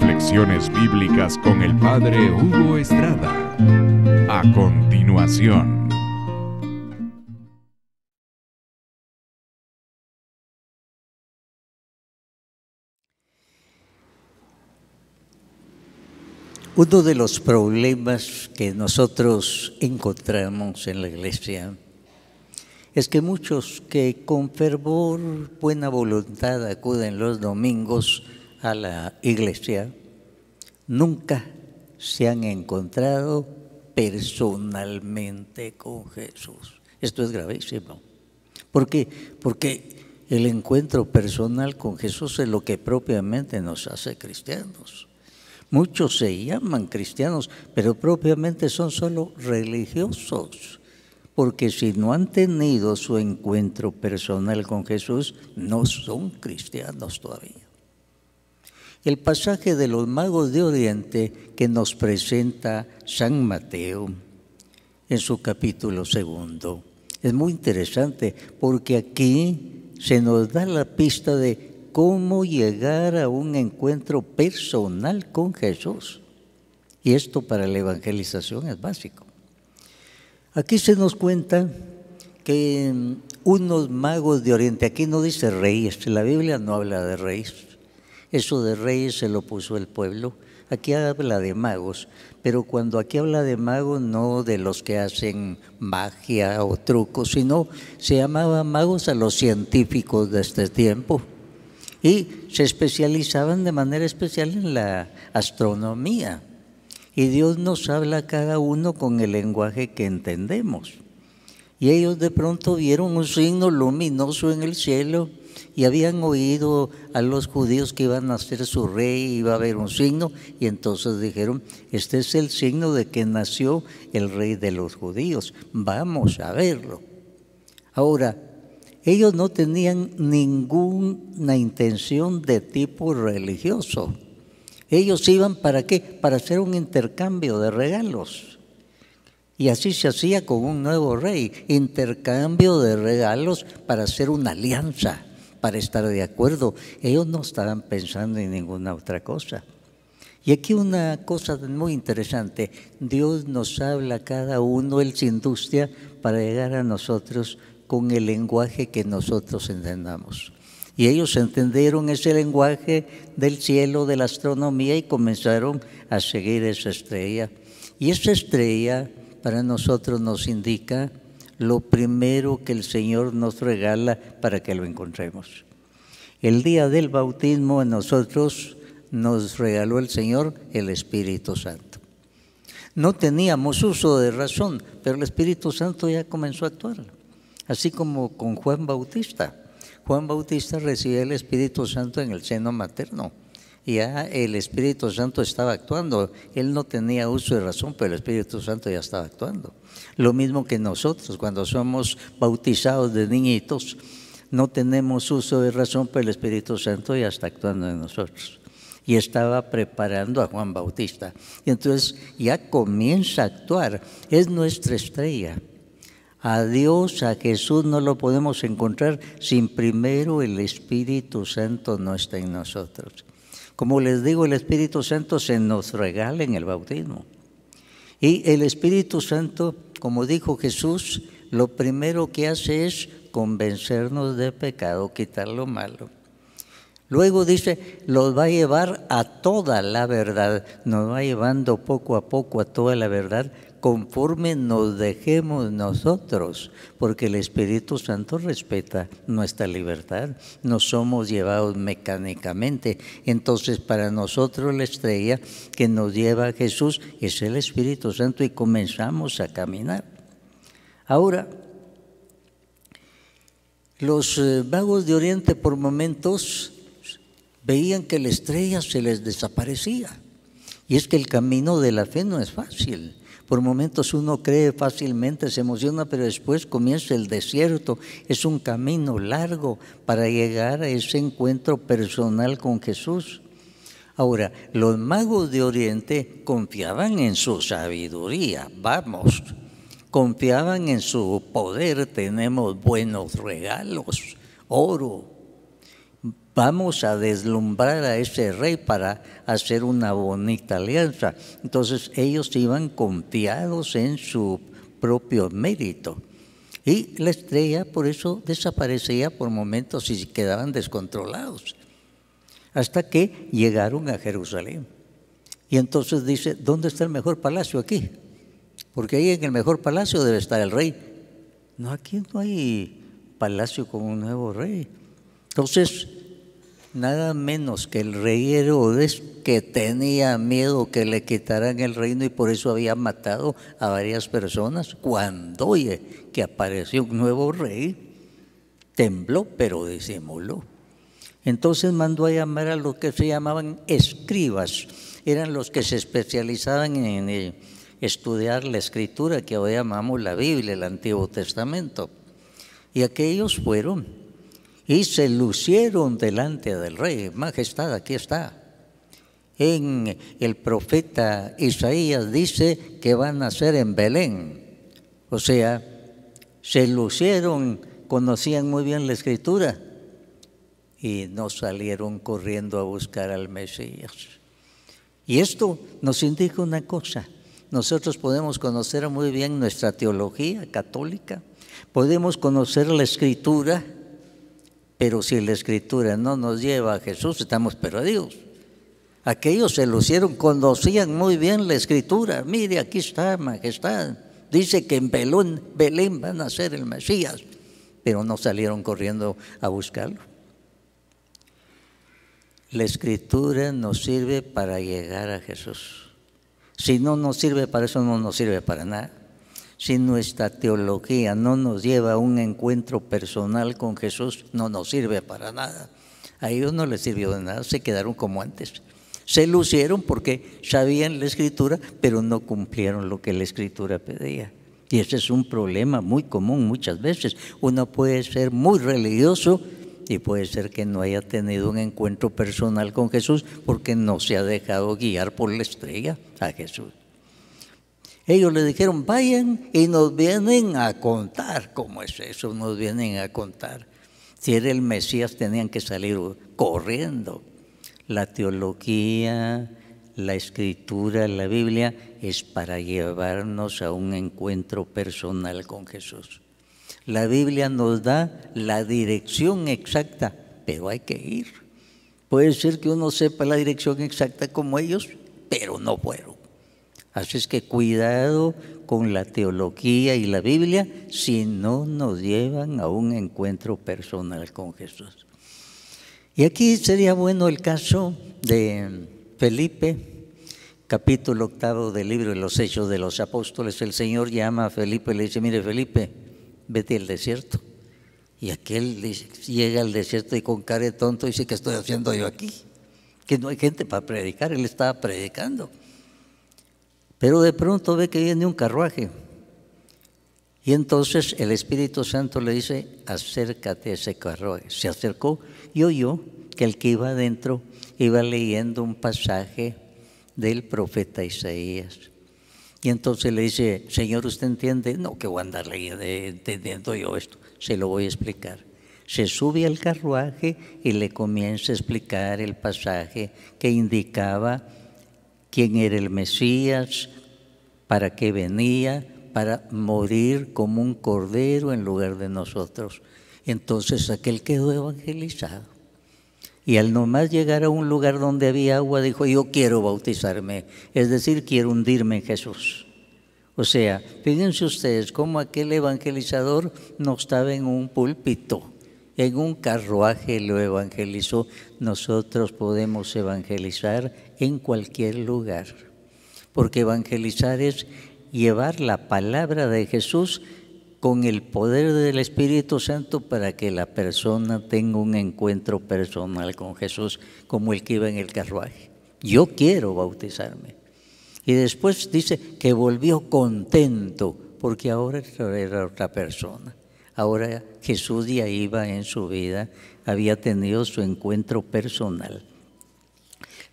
Reflexiones bíblicas con el Padre Hugo Estrada. A continuación. Uno de los problemas que nosotros encontramos en la iglesia es que muchos que con fervor, buena voluntad acuden los domingos, a la iglesia, nunca se han encontrado personalmente con Jesús. Esto es gravísimo. ¿Por qué? Porque el encuentro personal con Jesús es lo que propiamente nos hace cristianos. Muchos se llaman cristianos, pero propiamente son solo religiosos, porque si no han tenido su encuentro personal con Jesús, no son cristianos todavía el pasaje de los magos de Oriente que nos presenta San Mateo en su capítulo segundo. Es muy interesante porque aquí se nos da la pista de cómo llegar a un encuentro personal con Jesús. Y esto para la evangelización es básico. Aquí se nos cuenta que mm, unos magos de Oriente, aquí no dice reyes, la Biblia no habla de reyes, eso de reyes se lo puso el pueblo. Aquí habla de magos, pero cuando aquí habla de magos, no de los que hacen magia o trucos, sino se llamaba magos a los científicos de este tiempo. Y se especializaban de manera especial en la astronomía. Y Dios nos habla cada uno con el lenguaje que entendemos. Y ellos de pronto vieron un signo luminoso en el cielo y habían oído a los judíos que iban a ser su rey, iba a haber un signo, y entonces dijeron, este es el signo de que nació el rey de los judíos, vamos a verlo. Ahora, ellos no tenían ninguna intención de tipo religioso. Ellos iban para qué? Para hacer un intercambio de regalos. Y así se hacía con un nuevo rey, intercambio de regalos para hacer una alianza para estar de acuerdo. Ellos no estarán pensando en ninguna otra cosa. Y aquí una cosa muy interesante, Dios nos habla a cada uno, Él se industria para llegar a nosotros con el lenguaje que nosotros entendamos. Y ellos entendieron ese lenguaje del cielo, de la astronomía, y comenzaron a seguir esa estrella. Y esa estrella para nosotros nos indica lo primero que el Señor nos regala para que lo encontremos. El día del bautismo a nosotros nos regaló el Señor el Espíritu Santo. No teníamos uso de razón, pero el Espíritu Santo ya comenzó a actuar, así como con Juan Bautista. Juan Bautista recibe el Espíritu Santo en el seno materno ya el Espíritu Santo estaba actuando. Él no tenía uso de razón, pero el Espíritu Santo ya estaba actuando. Lo mismo que nosotros, cuando somos bautizados de niñitos, no tenemos uso de razón, pero el Espíritu Santo ya está actuando en nosotros. Y estaba preparando a Juan Bautista. Y entonces ya comienza a actuar. Es nuestra estrella. A Dios, a Jesús no lo podemos encontrar sin primero el Espíritu Santo no está en nosotros. Como les digo, el Espíritu Santo se nos regala en el bautismo. Y el Espíritu Santo, como dijo Jesús, lo primero que hace es convencernos de pecado, quitar lo malo. Luego dice, los va a llevar a toda la verdad, nos va llevando poco a poco a toda la verdad conforme nos dejemos nosotros, porque el Espíritu Santo respeta nuestra libertad, no somos llevados mecánicamente. Entonces, para nosotros la estrella que nos lleva a Jesús es el Espíritu Santo y comenzamos a caminar. Ahora, los eh, vagos de Oriente por momentos veían que la estrella se les desaparecía. Y es que el camino de la fe no es fácil. Por momentos uno cree fácilmente, se emociona, pero después comienza el desierto. Es un camino largo para llegar a ese encuentro personal con Jesús. Ahora, los magos de Oriente confiaban en su sabiduría, vamos, confiaban en su poder, tenemos buenos regalos, oro, vamos a deslumbrar a ese rey para hacer una bonita alianza. Entonces ellos iban confiados en su propio mérito. Y la estrella por eso desaparecía por momentos y quedaban descontrolados, hasta que llegaron a Jerusalén. Y entonces dice, ¿dónde está el mejor palacio aquí? Porque ahí en el mejor palacio debe estar el rey. No, aquí no hay palacio con un nuevo rey. Entonces nada menos que el rey Herodes, que tenía miedo que le quitaran el reino y por eso había matado a varias personas, cuando oye que apareció un nuevo rey, tembló, pero disimuló. Entonces mandó a llamar a los que se llamaban escribas, eran los que se especializaban en eh, estudiar la escritura, que hoy llamamos la Biblia, el Antiguo Testamento. Y aquellos fueron y se lucieron delante del rey. Majestad, aquí está. En el profeta Isaías dice que van a ser en Belén. O sea, se lucieron, conocían muy bien la escritura y no salieron corriendo a buscar al Mesías. Y esto nos indica una cosa. Nosotros podemos conocer muy bien nuestra teología católica, podemos conocer la escritura, pero si la escritura no nos lleva a Jesús, estamos perdidos. Aquellos se lo lucieron, conocían muy bien la escritura. Mire, aquí está, majestad. Dice que en Belén, Belén va a nacer el Mesías, pero no salieron corriendo a buscarlo. La escritura nos sirve para llegar a Jesús. Si no nos sirve para eso, no nos sirve para nada si nuestra teología no nos lleva a un encuentro personal con Jesús, no nos sirve para nada. A ellos no les sirvió de nada, se quedaron como antes. Se lucieron porque sabían la escritura, pero no cumplieron lo que la escritura pedía. Y ese es un problema muy común muchas veces. Uno puede ser muy religioso y puede ser que no haya tenido un encuentro personal con Jesús porque no se ha dejado guiar por la estrella a Jesús. Ellos le dijeron, vayan y nos vienen a contar cómo es eso, nos vienen a contar. Si era el Mesías tenían que salir corriendo. La teología, la escritura, la Biblia es para llevarnos a un encuentro personal con Jesús. La Biblia nos da la dirección exacta, pero hay que ir. Puede ser que uno sepa la dirección exacta como ellos, pero no fueron. Así es que cuidado con la teología y la Biblia si no nos llevan a un encuentro personal con Jesús. Y aquí sería bueno el caso de Felipe, capítulo octavo del libro de los Hechos de los Apóstoles. El Señor llama a Felipe y le dice, mire Felipe, vete al desierto. Y aquel llega al desierto y con cara de tonto dice, ¿qué estoy haciendo yo aquí? Que no hay gente para predicar, él estaba predicando. Pero de pronto ve que viene un carruaje. Y entonces el Espíritu Santo le dice, acércate a ese carruaje. Se acercó y oyó que el que iba adentro iba leyendo un pasaje del profeta Isaías. Y entonces le dice, Señor, ¿usted entiende? No, que voy a andar entendiendo yo esto. Se lo voy a explicar. Se sube al carruaje y le comienza a explicar el pasaje que indicaba quién era el Mesías, para qué venía, para morir como un cordero en lugar de nosotros. Entonces aquel quedó evangelizado. Y al nomás llegar a un lugar donde había agua, dijo, yo quiero bautizarme, es decir, quiero hundirme en Jesús. O sea, fíjense ustedes cómo aquel evangelizador no estaba en un púlpito, en un carruaje lo evangelizó. Nosotros podemos evangelizar en cualquier lugar. Porque evangelizar es llevar la palabra de Jesús con el poder del Espíritu Santo para que la persona tenga un encuentro personal con Jesús como el que iba en el carruaje. Yo quiero bautizarme. Y después dice que volvió contento porque ahora era otra persona. Ahora Jesús ya iba en su vida, había tenido su encuentro personal.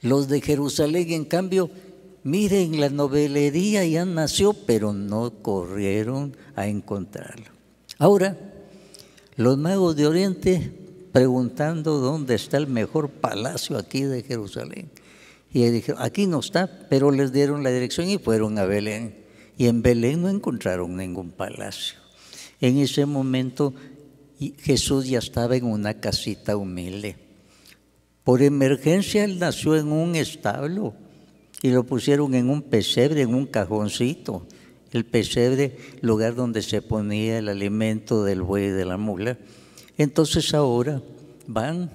Los de Jerusalén, en cambio, miren, la novelería ya nació, pero no corrieron a encontrarlo. Ahora, los magos de Oriente preguntando dónde está el mejor palacio aquí de Jerusalén. Y dijeron, aquí no está, pero les dieron la dirección y fueron a Belén. Y en Belén no encontraron ningún palacio. En ese momento Jesús ya estaba en una casita humilde. Por emergencia él nació en un establo y lo pusieron en un pesebre, en un cajoncito. El pesebre, lugar donde se ponía el alimento del buey y de la mula. Entonces ahora van,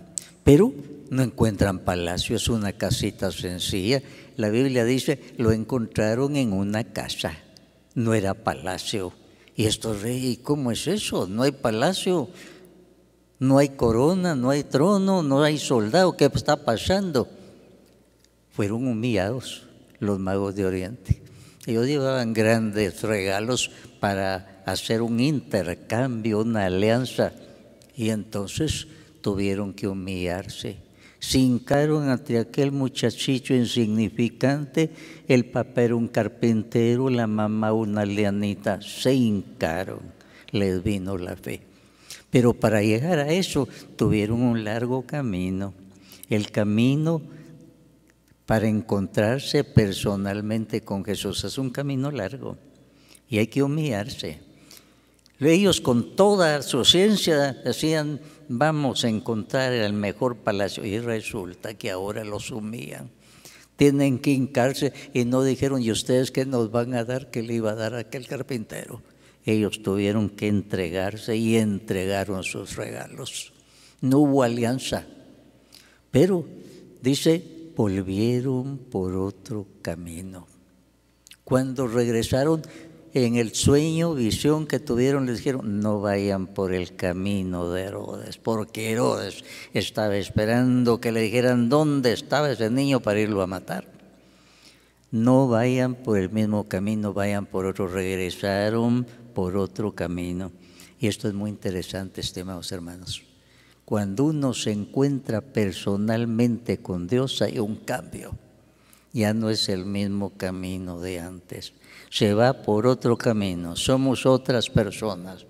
pero no encuentran palacio, es una casita sencilla. La Biblia dice, lo encontraron en una casa, no era palacio. Y esto, rey, ¿cómo es eso? No hay palacio, no hay corona, no hay trono, no hay soldado. ¿Qué está pasando? Fueron humillados los magos de Oriente. Ellos llevaban grandes regalos para hacer un intercambio, una alianza. Y entonces tuvieron que humillarse se hincaron ante aquel muchachito insignificante, el papá era un carpintero, la mamá una leanita, se hincaron, les vino la fe. Pero para llegar a eso tuvieron un largo camino, el camino para encontrarse personalmente con Jesús, es un camino largo y hay que humillarse. Ellos con toda su ciencia hacían vamos a encontrar el mejor palacio. Y resulta que ahora lo sumían, Tienen que hincarse y no dijeron, ¿y ustedes qué nos van a dar? que le iba a dar aquel carpintero? Ellos tuvieron que entregarse y entregaron sus regalos. No hubo alianza. Pero, dice, volvieron por otro camino. Cuando regresaron, en el sueño, visión que tuvieron, les dijeron, no vayan por el camino de Herodes, porque Herodes estaba esperando que le dijeran dónde estaba ese niño para irlo a matar. No vayan por el mismo camino, vayan por otro, regresaron por otro camino. Y esto es muy interesante, estimados hermanos. Cuando uno se encuentra personalmente con Dios hay un cambio. Ya no es el mismo camino de antes se va por otro camino, somos otras personas.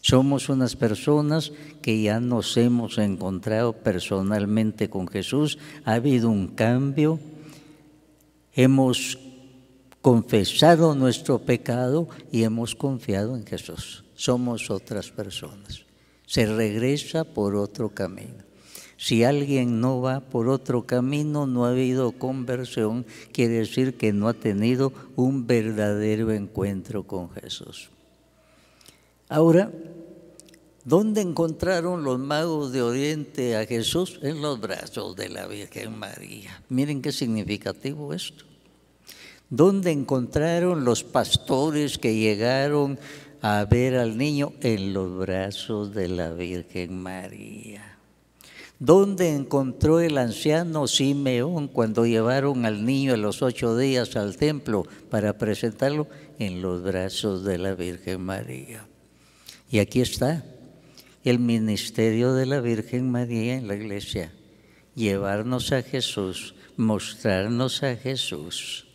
Somos unas personas que ya nos hemos encontrado personalmente con Jesús, ha habido un cambio, hemos confesado nuestro pecado y hemos confiado en Jesús. Somos otras personas. Se regresa por otro camino. Si alguien no va por otro camino, no ha habido conversión, quiere decir que no ha tenido un verdadero encuentro con Jesús. Ahora, ¿dónde encontraron los magos de Oriente a Jesús? En los brazos de la Virgen María. Miren qué significativo esto. ¿Dónde encontraron los pastores que llegaron a ver al niño? En los brazos de la Virgen María. ¿Dónde encontró el anciano Simeón cuando llevaron al niño a los ocho días al templo para presentarlo? En los brazos de la Virgen María. Y aquí está el ministerio de la Virgen María en la iglesia. Llevarnos a Jesús, mostrarnos a Jesús.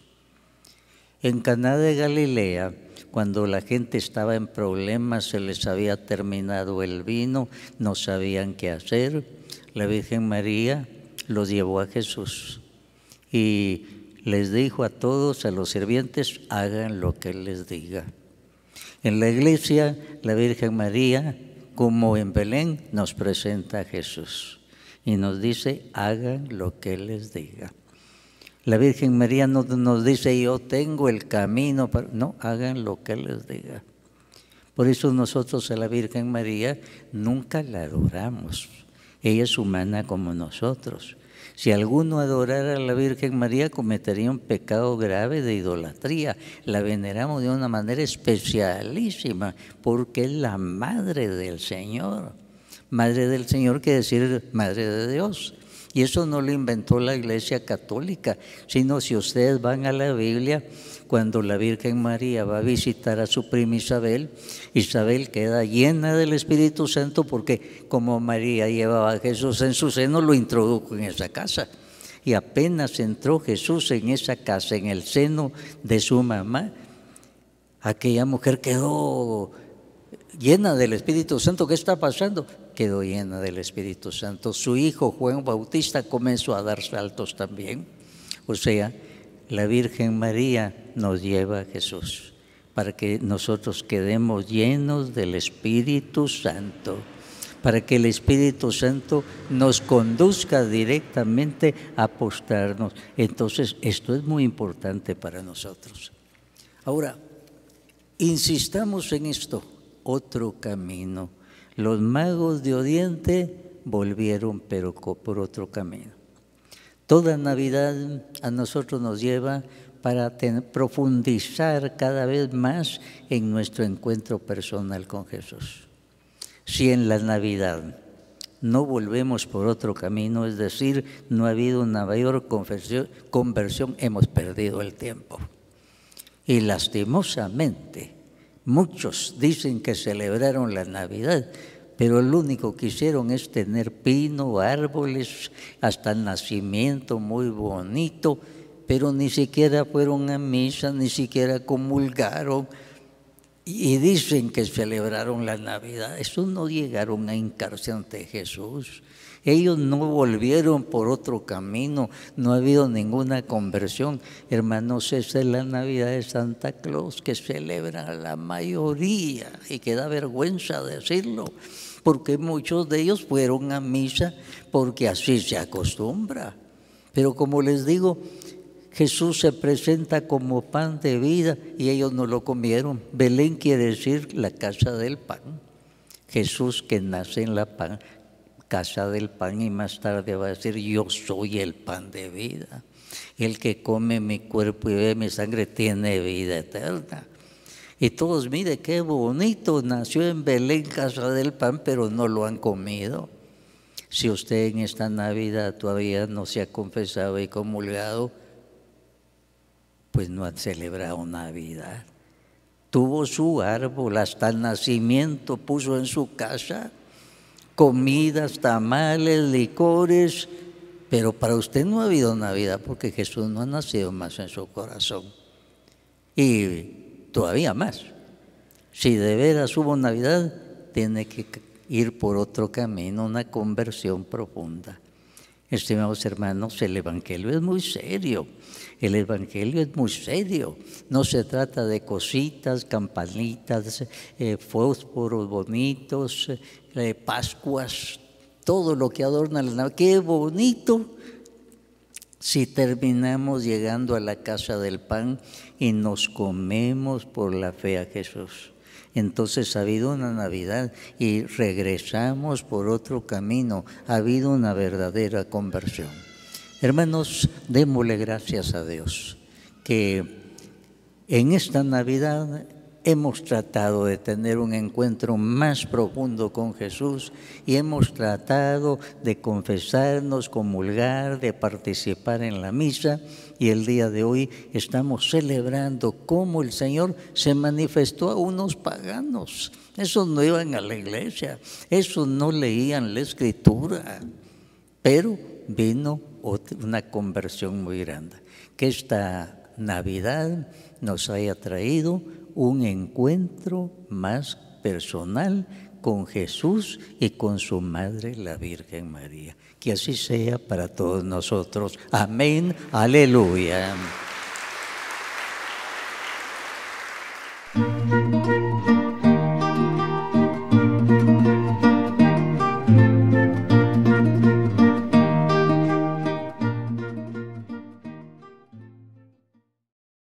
En Caná de Galilea, cuando la gente estaba en problemas, se les había terminado el vino, no sabían qué hacer la Virgen María los llevó a Jesús y les dijo a todos, a los sirvientes, hagan lo que Él les diga. En la iglesia, la Virgen María, como en Belén, nos presenta a Jesús y nos dice, hagan lo que Él les diga. La Virgen María no nos dice, yo tengo el camino, para... no, hagan lo que Él les diga. Por eso nosotros a la Virgen María nunca la adoramos. Ella es humana como nosotros. Si alguno adorara a la Virgen María, cometería un pecado grave de idolatría. La veneramos de una manera especialísima, porque es la madre del Señor. Madre del Señor quiere decir madre de Dios. Y eso no lo inventó la Iglesia Católica, sino si ustedes van a la Biblia, cuando la Virgen María va a visitar a su prima Isabel, Isabel queda llena del Espíritu Santo porque como María llevaba a Jesús en su seno, lo introdujo en esa casa. Y apenas entró Jesús en esa casa, en el seno de su mamá, aquella mujer quedó llena del Espíritu Santo. ¿Qué está pasando? Quedó llena del Espíritu Santo. Su hijo Juan Bautista comenzó a dar saltos también. O sea, la Virgen María nos lleva a Jesús para que nosotros quedemos llenos del Espíritu Santo, para que el Espíritu Santo nos conduzca directamente a postrarnos. Entonces, esto es muy importante para nosotros. Ahora, insistamos en esto otro camino. Los magos de Oriente volvieron, pero por otro camino. Toda Navidad a nosotros nos lleva para profundizar cada vez más en nuestro encuentro personal con Jesús. Si en la Navidad no volvemos por otro camino, es decir, no ha habido una mayor conversión hemos perdido el tiempo. Y lastimosamente, Muchos dicen que celebraron la Navidad, pero lo único que hicieron es tener pino, árboles, hasta el nacimiento muy bonito, pero ni siquiera fueron a misa, ni siquiera comulgaron. Y dicen que celebraron la Navidad. Eso no llegaron a encarcelar ante Jesús. Ellos no volvieron por otro camino, no ha habido ninguna conversión. Hermanos, esa es la Navidad de Santa Claus que celebra la mayoría y que da vergüenza decirlo, porque muchos de ellos fueron a misa porque así se acostumbra. Pero como les digo, Jesús se presenta como pan de vida y ellos no lo comieron. Belén quiere decir la casa del pan. Jesús que nace en la pan, casa del pan y más tarde va a decir, yo soy el pan de vida. El que come mi cuerpo y bebe mi sangre tiene vida eterna. Y todos, mire qué bonito, nació en Belén, casa del pan, pero no lo han comido. Si usted en esta Navidad todavía no se ha confesado y comulgado, pues no ha celebrado Navidad. Tuvo su árbol hasta el nacimiento, puso en su casa comidas, tamales, licores, pero para usted no ha habido Navidad porque Jesús no ha nacido más en su corazón. Y todavía más. Si de veras hubo Navidad, tiene que ir por otro camino, una conversión profunda. Estimados hermanos, el Evangelio es muy serio. El Evangelio es muy serio. No se trata de cositas, campanitas, eh, fósforos bonitos, Pascuas, todo lo que adorna la Navidad. Qué bonito si terminamos llegando a la casa del pan y nos comemos por la fe a Jesús. Entonces ha habido una Navidad y regresamos por otro camino. Ha habido una verdadera conversión. Hermanos, démosle gracias a Dios que en esta Navidad hemos tratado de tener un encuentro más profundo con Jesús y hemos tratado de confesarnos, comulgar, de participar en la misa y el día de hoy estamos celebrando cómo el Señor se manifestó a unos paganos. Esos no iban a la iglesia, esos no leían la escritura, pero vino una conversión muy grande. Que está Navidad nos haya traído un encuentro más personal con Jesús y con su Madre, la Virgen María. Que así sea para todos nosotros. Amén, aleluya.